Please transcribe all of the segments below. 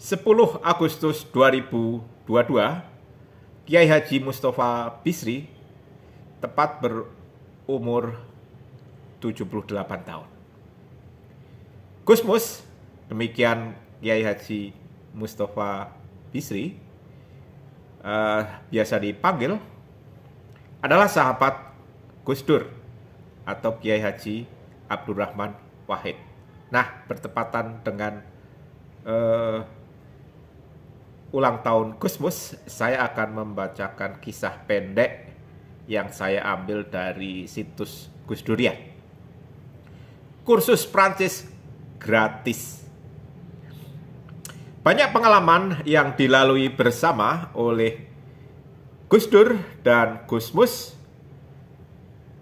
10 Agustus 2022, Kiai Haji Mustafa Bisri tepat berumur 78 tahun. Gusmus, demikian Kiai Haji Mustafa Bisri, uh, biasa dipanggil, adalah sahabat Gus Dur atau Kiai Haji Abdurrahman Wahid. Nah, bertepatan dengan uh, ulang tahun Kusmus, saya akan membacakan kisah pendek yang saya ambil dari situs Gus Durian. Kursus Prancis gratis. Banyak pengalaman yang dilalui bersama oleh Gus Dur dan Gusmus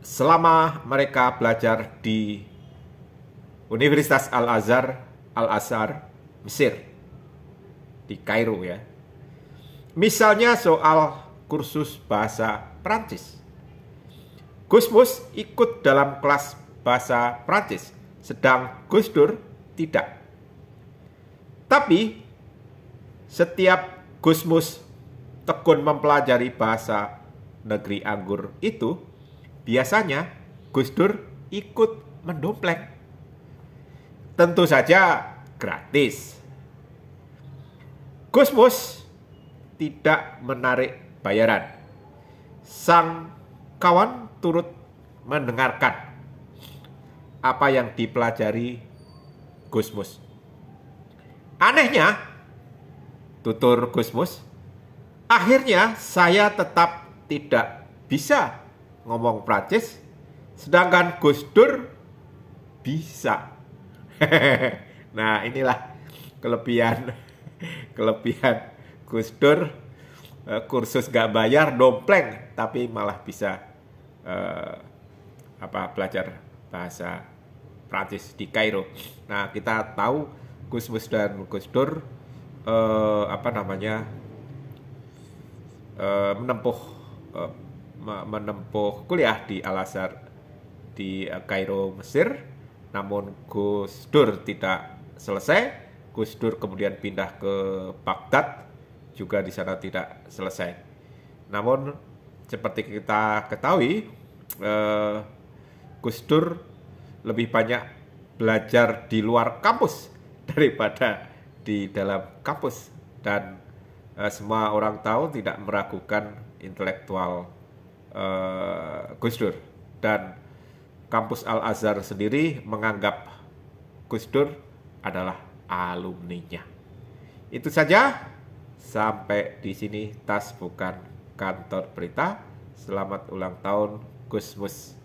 selama mereka belajar di Universitas Al-Azhar, Al-Azhar, Mesir di Kairo ya. Misalnya soal kursus bahasa Prancis. Gusmus ikut dalam kelas bahasa Prancis, sedang Gusdur tidak. Tapi setiap Gusmus tekun mempelajari bahasa negeri anggur itu, biasanya Gusdur ikut mendompleng. Tentu saja gratis. Gus tidak menarik bayaran. Sang kawan turut mendengarkan apa yang dipelajari Gusmus. Anehnya, tutur Gusmus, akhirnya saya tetap tidak bisa ngomong Prancis, sedangkan Gus Dur bisa. nah, inilah kelebihan kelebihan Gus Dur eh, kursus gak bayar dompleng tapi malah bisa eh, apa belajar bahasa Prancis di Kairo. Nah kita tahu Gus Mus dan Gus Dur eh, apa namanya eh, menempuh eh, menempuh kuliah di Al Azhar di eh, Kairo Mesir, namun Gus Dur tidak selesai Gus Dur kemudian pindah ke Baghdad juga di sana tidak selesai. Namun seperti kita ketahui eh, Gus Dur lebih banyak belajar di luar kampus daripada di dalam kampus dan eh, semua orang tahu tidak meragukan intelektual eh, Gus Dur dan kampus Al Azhar sendiri menganggap Gus Dur adalah alumninya. Itu saja. Sampai di sini tas bukan kantor berita. Selamat ulang tahun Gusmus.